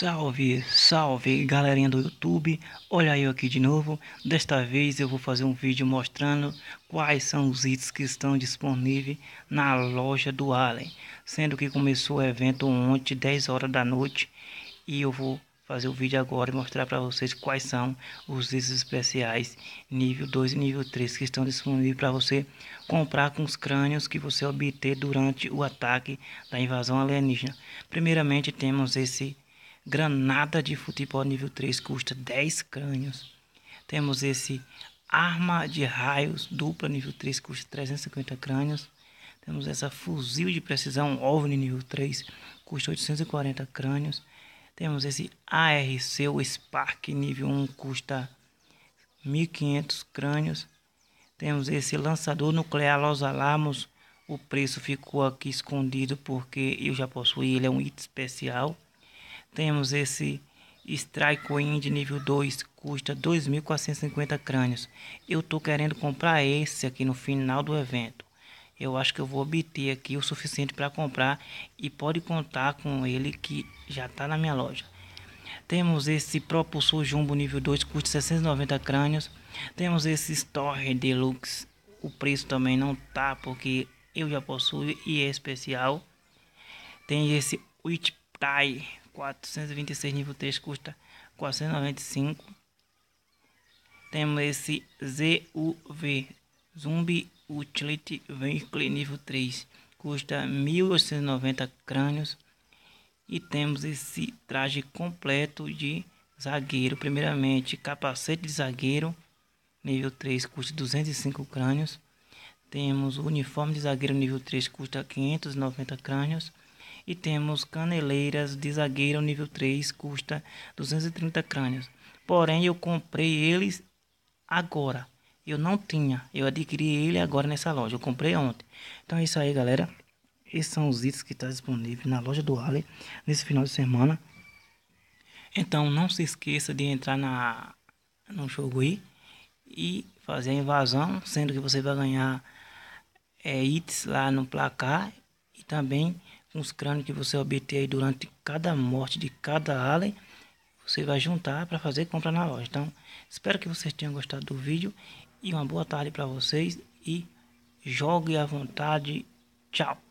Salve, salve galerinha do YouTube, olha eu aqui de novo, desta vez eu vou fazer um vídeo mostrando quais são os itens que estão disponíveis na loja do Allen, sendo que começou o evento ontem 10 horas da noite e eu vou fazer o vídeo agora e mostrar para vocês quais são os itens especiais nível 2 e nível 3 que estão disponíveis para você comprar com os crânios que você obter durante o ataque da invasão alienígena. Primeiramente temos esse Granada de futebol nível 3 custa 10 crânios. Temos esse arma de raios dupla nível 3 custa 350 crânios. Temos essa fuzil de precisão OVNI nível 3 custa 840 crânios. Temos esse ARC, o Spark nível 1 custa 1500 crânios. Temos esse lançador nuclear Los Alamos. O preço ficou aqui escondido porque eu já possuí, ele é um item especial. Temos esse Strike Coin de nível 2, custa 2.450 crânios. Eu tô querendo comprar esse aqui no final do evento. Eu acho que eu vou obter aqui o suficiente para comprar e pode contar com ele que já está na minha loja. Temos esse propulsor jumbo nível 2, custa 690 crânios. Temos esse Store Deluxe, o preço também não tá porque eu já possuo e é especial. Tem esse Witch Tie 426 nível 3 custa 495. Temos esse ZUV, Zumbi Utility Vehicle nível 3, custa 1890 crânios. E temos esse traje completo de zagueiro. Primeiramente, capacete de zagueiro, nível 3, custa 205 crânios. Temos o uniforme de zagueiro nível 3, custa 590 crânios e temos caneleiras de zagueiro nível 3, custa 230 crânios. Porém, eu comprei eles agora. Eu não tinha, eu adquiri ele agora nessa loja. Eu comprei ontem. Então é isso aí, galera. Esses são os itens que está disponível na loja do Ali nesse final de semana. Então não se esqueça de entrar na no jogo aí e fazer a invasão, sendo que você vai ganhar é, lá no placar e também uns crânios que você obter aí durante cada morte de cada alien, você vai juntar para fazer compra na loja. Então, espero que vocês tenham gostado do vídeo e uma boa tarde para vocês e jogue à vontade. Tchau.